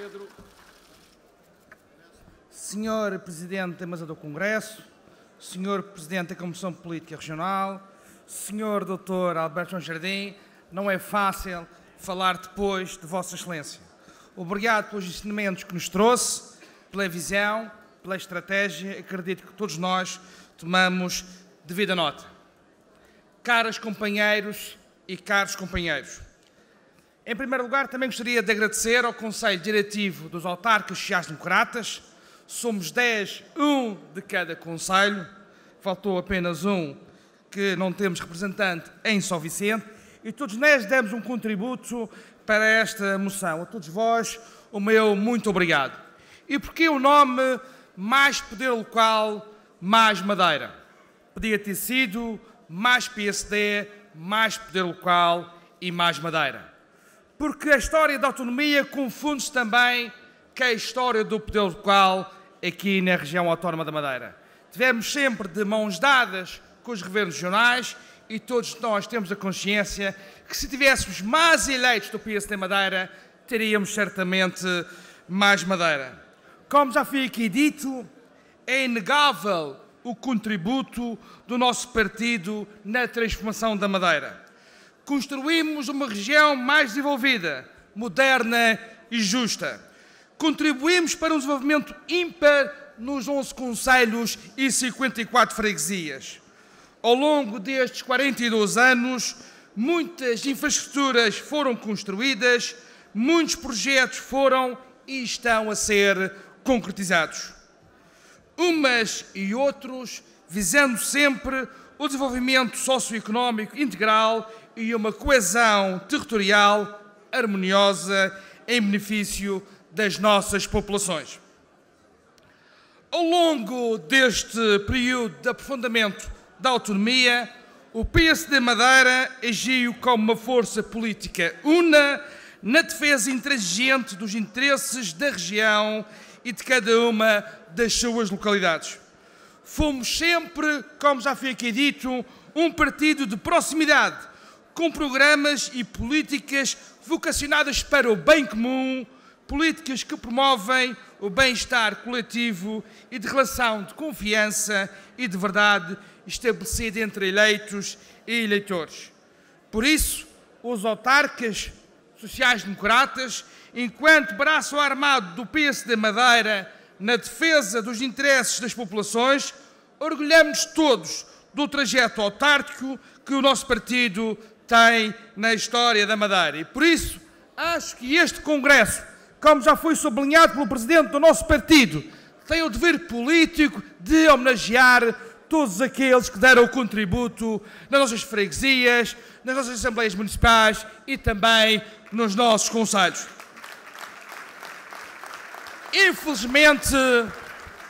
Pedro. Senhor Presidente da Mesa do Congresso, Senhor Presidente da Comissão Política Regional, Senhor Doutor Alberto João Jardim, não é fácil falar depois de Vossa Excelência. Obrigado pelos ensinamentos que nos trouxe, pela visão, pela estratégia. Acredito que todos nós tomamos devida nota. Caras companheiros e caros companheiros, em primeiro lugar, também gostaria de agradecer ao Conselho Diretivo dos Autarcas Sociais Democratas. Somos 10, um de cada Conselho. Faltou apenas um que não temos representante em São Vicente. E todos nós demos um contributo para esta moção. A todos vós, o meu muito obrigado. E porquê o nome Mais Poder Local, Mais Madeira? Podia ter sido Mais PSD, Mais Poder Local e Mais Madeira porque a história da autonomia confunde-se também com a história do poder local aqui na região autónoma da Madeira. Tivemos sempre de mãos dadas com os governos regionais e todos nós temos a consciência que se tivéssemos mais eleitos do PSD Madeira, teríamos certamente mais Madeira. Como já foi aqui dito, é inegável o contributo do nosso partido na transformação da Madeira construímos uma região mais desenvolvida, moderna e justa. Contribuímos para um desenvolvimento ímpar nos 11 conselhos e 54 freguesias. Ao longo destes 42 anos, muitas infraestruturas foram construídas, muitos projetos foram e estão a ser concretizados. Umas e outros visando sempre o desenvolvimento socioeconómico integral e uma coesão territorial harmoniosa em benefício das nossas populações. Ao longo deste período de aprofundamento da autonomia, o PSD Madeira agiu como uma força política una na defesa intransigente dos interesses da região e de cada uma das suas localidades. Fomos sempre, como já foi aqui dito, um partido de proximidade, com programas e políticas vocacionadas para o bem comum, políticas que promovem o bem-estar coletivo e de relação de confiança e de verdade estabelecida entre eleitos e eleitores. Por isso, os autarcas sociais-democratas, enquanto braço armado do PSD Madeira na defesa dos interesses das populações, orgulhamos todos do trajeto autárquico que o nosso partido tem na história da Madeira. E por isso, acho que este Congresso, como já foi sublinhado pelo Presidente do nosso partido, tem o dever político de homenagear todos aqueles que deram o contributo nas nossas freguesias, nas nossas assembleias municipais e também nos nossos conselhos. Infelizmente,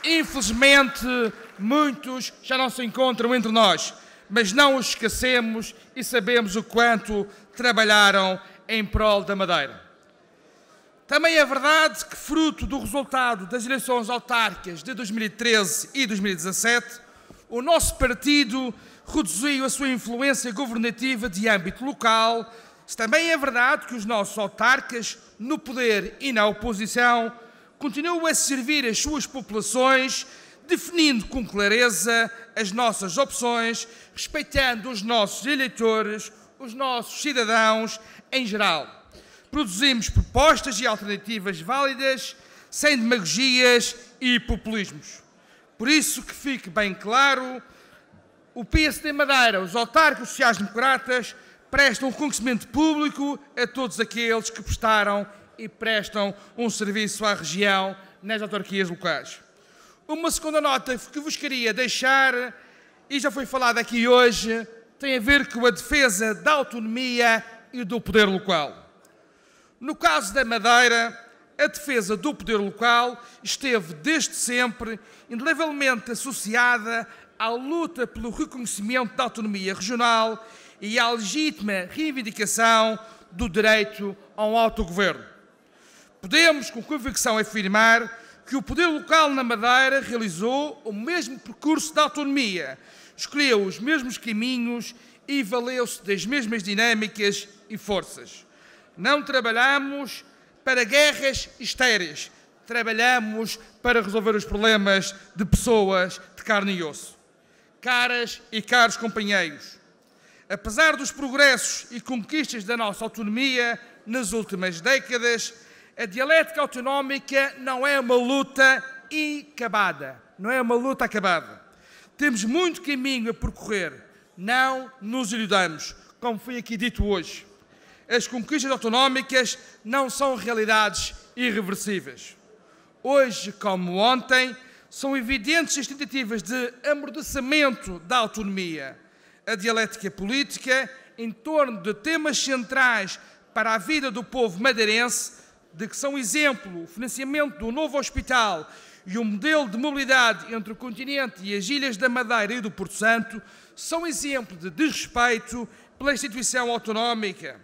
infelizmente, muitos já não se encontram entre nós mas não os esquecemos e sabemos o quanto trabalharam em prol da Madeira. Também é verdade que, fruto do resultado das eleições autárquicas de 2013 e 2017, o nosso partido reduziu a sua influência governativa de âmbito local. Também é verdade que os nossos autarcas, no poder e na oposição, continuam a servir as suas populações definindo com clareza as nossas opções, respeitando os nossos eleitores, os nossos cidadãos em geral. Produzimos propostas e alternativas válidas, sem demagogias e populismos. Por isso que fique bem claro, o PSD Madeira, os autarcos sociais-democratas, prestam um reconhecimento público a todos aqueles que prestaram e prestam um serviço à região nas autarquias locais. Uma segunda nota que vos queria deixar, e já foi falada aqui hoje, tem a ver com a defesa da autonomia e do poder local. No caso da Madeira, a defesa do poder local esteve desde sempre indelevelmente associada à luta pelo reconhecimento da autonomia regional e à legítima reivindicação do direito ao autogoverno. Podemos com convicção afirmar que o poder local na Madeira realizou o mesmo percurso da autonomia, escolheu os mesmos caminhos e valeu-se das mesmas dinâmicas e forças. Não trabalhamos para guerras estéreis, trabalhamos para resolver os problemas de pessoas de carne e osso. Caras e caros companheiros, apesar dos progressos e conquistas da nossa autonomia nas últimas décadas, a dialética autonómica não é uma luta acabada, não é uma luta acabada. Temos muito caminho a percorrer, não nos iludamos, como foi aqui dito hoje. As conquistas autonómicas não são realidades irreversíveis. Hoje, como ontem, são evidentes as tentativas de amordaçamento da autonomia. A dialética política, em torno de temas centrais para a vida do povo madeirense, de que são exemplo o financiamento do novo hospital e o modelo de mobilidade entre o continente e as ilhas da Madeira e do Porto Santo, são exemplo de desrespeito pela instituição autonómica.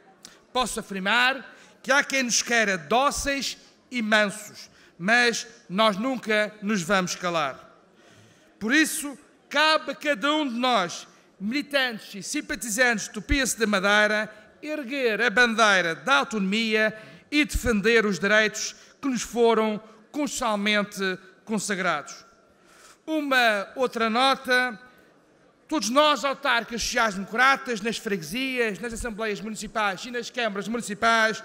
Posso afirmar que há quem nos queira dóceis e mansos, mas nós nunca nos vamos calar. Por isso, cabe a cada um de nós, militantes e simpatizantes do PS da Madeira, erguer a bandeira da autonomia e defender os direitos que nos foram constitucionalmente consagrados. Uma outra nota. Todos nós, autarcas sociais-democratas, nas freguesias, nas assembleias municipais e nas câmaras municipais,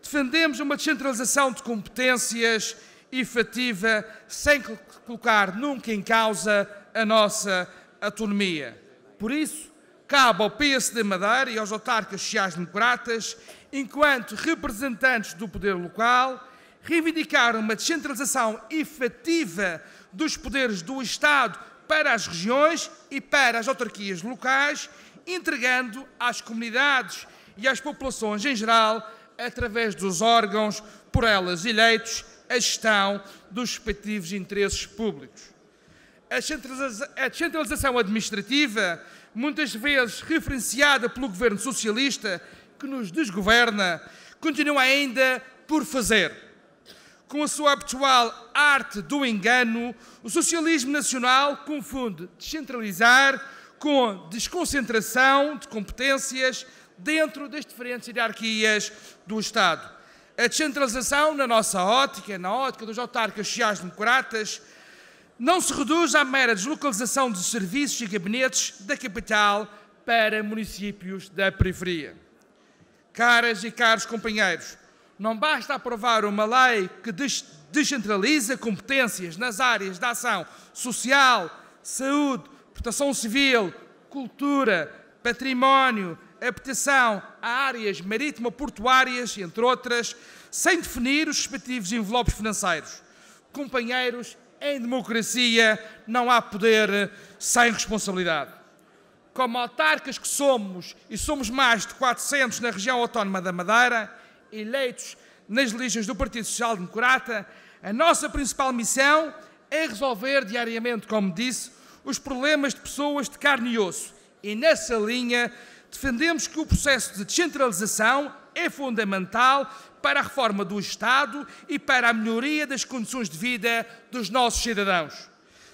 defendemos uma descentralização de competências efetiva, sem colocar nunca em causa a nossa autonomia. Por isso, cabe ao PSD Madeira e aos autarcas sociais-democratas, enquanto representantes do poder local, reivindicar uma descentralização efetiva dos poderes do Estado para as regiões e para as autarquias locais, entregando às comunidades e às populações em geral, através dos órgãos por elas eleitos, a gestão dos respectivos interesses públicos. A descentralização administrativa muitas vezes referenciada pelo governo socialista que nos desgoverna, continua ainda por fazer. Com a sua habitual arte do engano, o socialismo nacional confunde descentralizar com desconcentração de competências dentro das diferentes hierarquias do Estado. A descentralização, na nossa ótica, na ótica dos autarcas sociais-democratas, não se reduz à mera deslocalização de serviços e gabinetes da capital para municípios da periferia. Caras e caros companheiros, não basta aprovar uma lei que descentraliza competências nas áreas da ação social, saúde, proteção civil, cultura, património, habitação a áreas marítimo-portuárias, entre outras, sem definir os respectivos envelopes financeiros. Companheiros em democracia não há poder sem responsabilidade. Como autarcas que somos, e somos mais de 400 na região autónoma da Madeira, eleitos nas listas do Partido Social Democrata, a nossa principal missão é resolver diariamente, como disse, os problemas de pessoas de carne e osso. E nessa linha defendemos que o processo de descentralização é fundamental para a reforma do Estado e para a melhoria das condições de vida dos nossos cidadãos.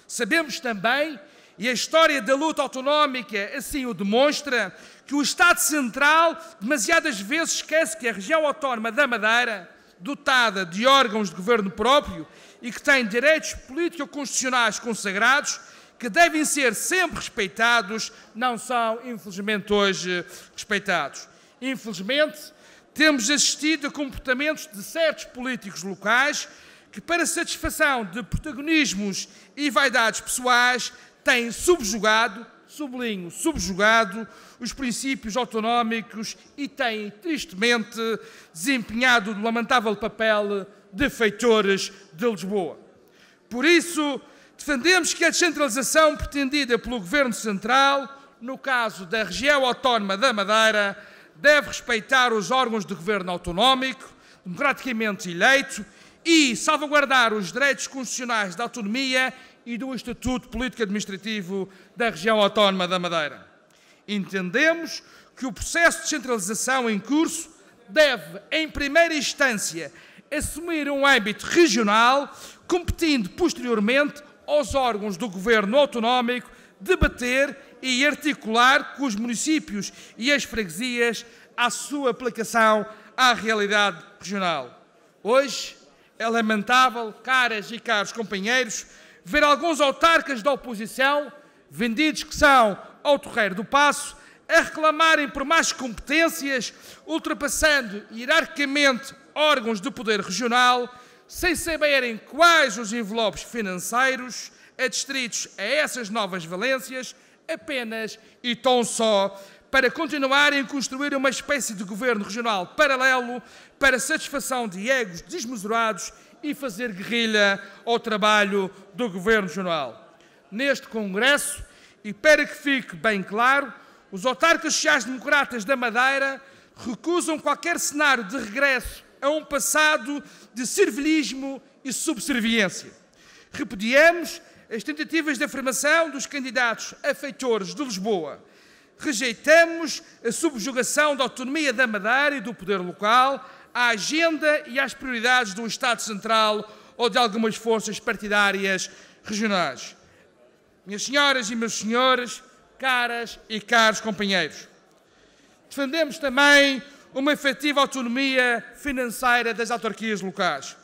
Sabemos também, e a história da luta autonómica assim o demonstra, que o Estado Central demasiadas vezes esquece que a região autónoma da Madeira, dotada de órgãos de governo próprio e que tem direitos político-constitucionais consagrados, que devem ser sempre respeitados, não são, infelizmente, hoje respeitados. Infelizmente, temos assistido a comportamentos de certos políticos locais que, para satisfação de protagonismos e vaidades pessoais, têm subjugado, sublinho, subjugado os princípios autonómicos e têm, tristemente, desempenhado o lamentável papel de feitores de Lisboa. Por isso, defendemos que a descentralização pretendida pelo Governo Central, no caso da região autónoma da Madeira, deve respeitar os órgãos de governo autonómico, democraticamente eleito, e salvaguardar os direitos constitucionais da autonomia e do Estatuto Político-Administrativo da Região Autónoma da Madeira. Entendemos que o processo de centralização em curso deve, em primeira instância, assumir um âmbito regional, competindo posteriormente aos órgãos do governo autonómico debater e articular com os municípios e as freguesias a sua aplicação à realidade regional. Hoje é lamentável, caras e caros companheiros, ver alguns autarcas da oposição, vendidos que são ao Torreiro do Passo, a reclamarem por mais competências, ultrapassando hierarquicamente órgãos do poder regional, sem saberem quais os envelopes financeiros adstritos a essas novas valências apenas e tão só para continuarem a construir uma espécie de governo regional paralelo para satisfação de egos desmesurados e fazer guerrilha ao trabalho do governo regional. Neste Congresso, e para que fique bem claro, os autarcas sociais-democratas da Madeira recusam qualquer cenário de regresso a um passado de servilismo e subserviência. Repudiamos as tentativas de afirmação dos candidatos a feitores de Lisboa. Rejeitamos a subjugação da autonomia da Madeira e do poder local à agenda e às prioridades de um Estado central ou de algumas forças partidárias regionais. Minhas senhoras e meus senhores, caras e caros companheiros, defendemos também uma efetiva autonomia financeira das autarquias locais.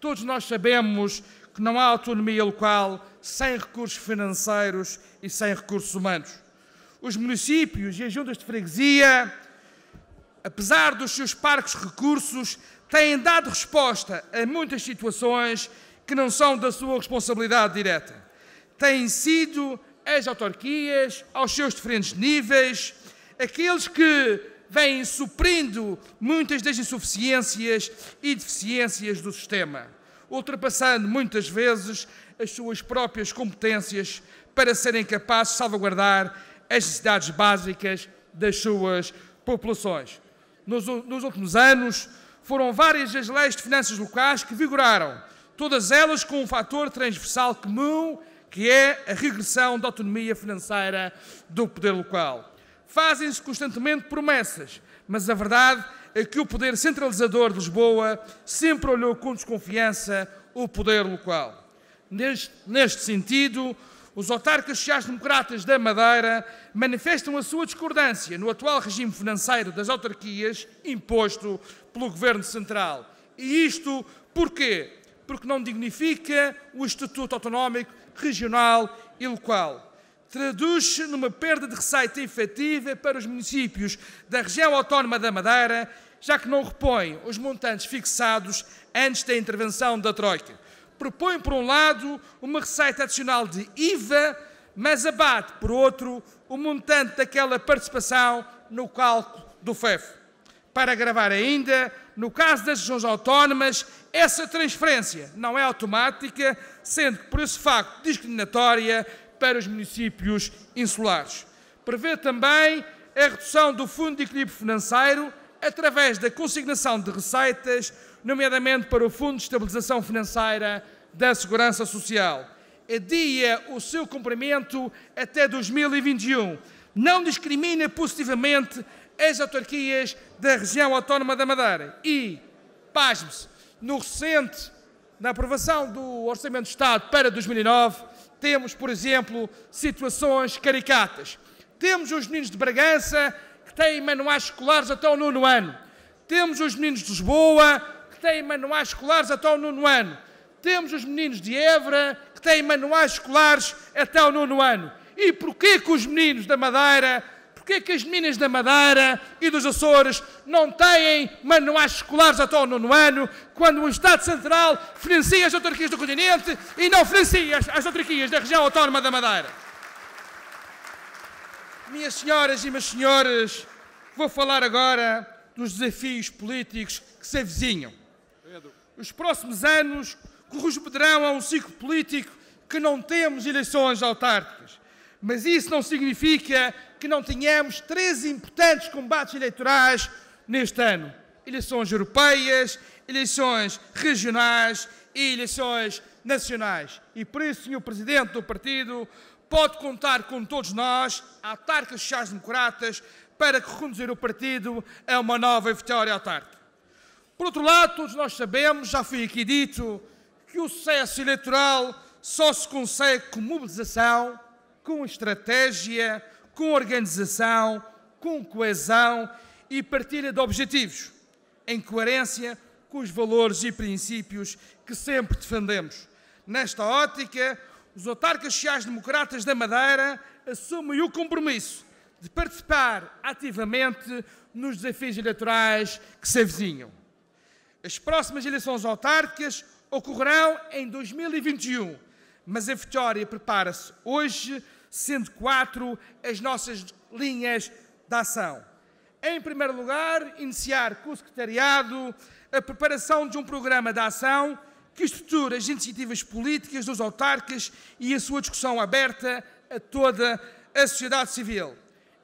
Todos nós sabemos que não há autonomia local sem recursos financeiros e sem recursos humanos. Os municípios e as juntas de freguesia, apesar dos seus parques recursos, têm dado resposta a muitas situações que não são da sua responsabilidade direta. Têm sido as autarquias, aos seus diferentes níveis, aqueles que vêm suprindo muitas das insuficiências e deficiências do sistema, ultrapassando muitas vezes as suas próprias competências para serem capazes de salvaguardar as necessidades básicas das suas populações. Nos, nos últimos anos, foram várias as leis de finanças locais que vigoraram, todas elas com um fator transversal comum, que é a regressão da autonomia financeira do poder local. Fazem-se constantemente promessas, mas a verdade é que o poder centralizador de Lisboa sempre olhou com desconfiança o poder local. Neste, neste sentido, os autarcas sociais-democratas da Madeira manifestam a sua discordância no atual regime financeiro das autarquias imposto pelo Governo Central. E isto porquê? Porque não dignifica o Estatuto Autonómico Regional e Local. Traduz-se numa perda de receita efetiva para os municípios da região autónoma da Madeira, já que não repõe os montantes fixados antes da intervenção da Troika propõe, por um lado, uma receita adicional de IVA, mas abate, por outro, o montante daquela participação no cálculo do FEF. Para agravar ainda, no caso das regiões autónomas, essa transferência não é automática, sendo, por esse facto, discriminatória para os municípios insulares. Prevê também a redução do Fundo de Equilíbrio Financeiro através da consignação de receitas nomeadamente para o Fundo de Estabilização Financeira da Segurança Social. Adia o seu cumprimento até 2021. Não discrimina positivamente as autarquias da região autónoma da Madeira. E, pasme-se, no recente, na aprovação do Orçamento de Estado para 2009, temos, por exemplo, situações caricatas. Temos os meninos de Bragança que têm manuais escolares até o nono ano. Temos os meninos de Lisboa têm manuais escolares até o nono ano. Temos os meninos de Évora que têm manuais escolares até o nono ano. E porquê que os meninos da Madeira, porquê que as meninas da Madeira e dos Açores não têm manuais escolares até o nono ano, quando o Estado Central financia as autarquias do continente e não financia as autarquias da região autónoma da Madeira? Minhas senhoras e meus senhores, vou falar agora dos desafios políticos que se avizinham. Os próximos anos corresponderão a um ciclo político que não temos eleições autárquicas. Mas isso não significa que não tenhamos três importantes combates eleitorais neste ano: eleições europeias, eleições regionais e eleições nacionais. E por isso, Sr. Presidente do Partido, pode contar com todos nós, autarcas sociais-democratas, para conduzir o partido a uma nova vitória autárquica. Por outro lado, todos nós sabemos, já foi aqui dito, que o sucesso eleitoral só se consegue com mobilização, com estratégia, com organização, com coesão e partilha de objetivos, em coerência com os valores e princípios que sempre defendemos. Nesta ótica, os autarcas sociais-democratas da Madeira assumem o compromisso de participar ativamente nos desafios eleitorais que se avizinham. As próximas eleições autárquicas ocorrerão em 2021, mas a vitória prepara-se hoje, sendo quatro as nossas linhas de ação. Em primeiro lugar, iniciar com o Secretariado a preparação de um programa de ação que estrutura as iniciativas políticas dos autarcas e a sua discussão aberta a toda a sociedade civil.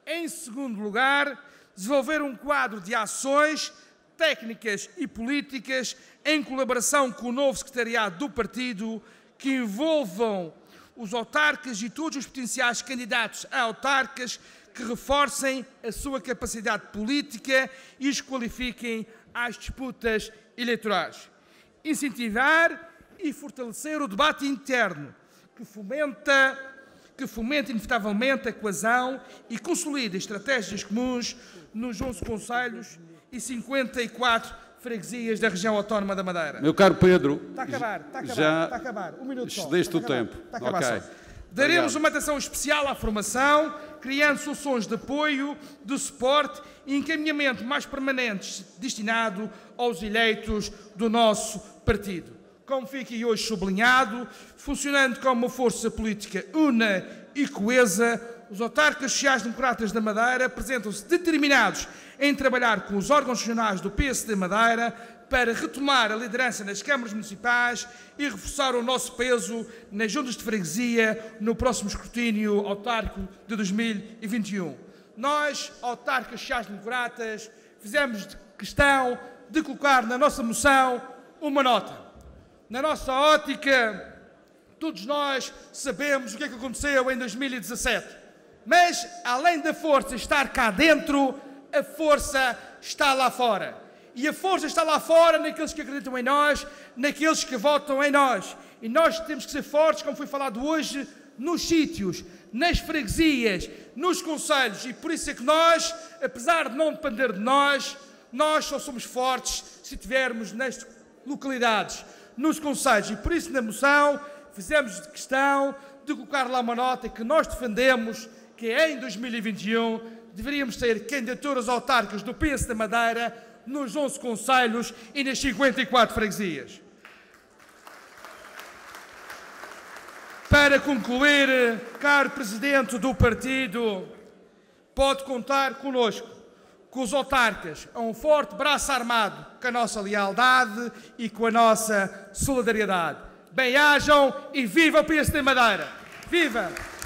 Em segundo lugar, desenvolver um quadro de ações técnicas e políticas em colaboração com o novo secretariado do partido que envolvam os autarcas e todos os potenciais candidatos a autarcas que reforcem a sua capacidade política e os qualifiquem às disputas eleitorais. Incentivar e fortalecer o debate interno que fomenta que fomenta inevitavelmente a coesão e consolida estratégias comuns nos 11 conselhos e 54 freguesias da região autónoma da Madeira. Meu caro Pedro, está a acabar, está a acabar, já está a acabar. Um minuto só. o tempo. Está a acabar okay. só. Daremos Obrigado. uma atenção especial à formação, criando soluções de apoio, de suporte e encaminhamento mais permanentes destinado aos eleitos do nosso partido. Como fica hoje sublinhado, funcionando como uma força política una e coesa, os autarcas sociais-democratas da Madeira apresentam-se determinados em trabalhar com os órgãos regionais do PSD Madeira para retomar a liderança nas câmaras municipais e reforçar o nosso peso nas juntas de freguesia no próximo escrutínio autárquico de 2021. Nós, autarcas sociais-democratas, fizemos questão de colocar na nossa moção uma nota. Na nossa ótica, todos nós sabemos o que é que aconteceu em 2017. Mas, além da força estar cá dentro, a força está lá fora. E a força está lá fora naqueles que acreditam em nós, naqueles que votam em nós. E nós temos que ser fortes, como foi falado hoje, nos sítios, nas freguesias, nos conselhos. E por isso é que nós, apesar de não depender de nós, nós só somos fortes se tivermos nas localidades, nos conselhos. E por isso, na moção, fizemos questão de colocar lá uma nota que nós defendemos que é em 2021 deveríamos ter candidaturas autárquicas do PS da Madeira nos 11 conselhos e nas 54 freguesias. Para concluir, caro Presidente do Partido, pode contar conosco, com os autarcas, a um forte braço armado, com a nossa lealdade e com a nossa solidariedade. Bem-ajam e viva o PS da Madeira! Viva!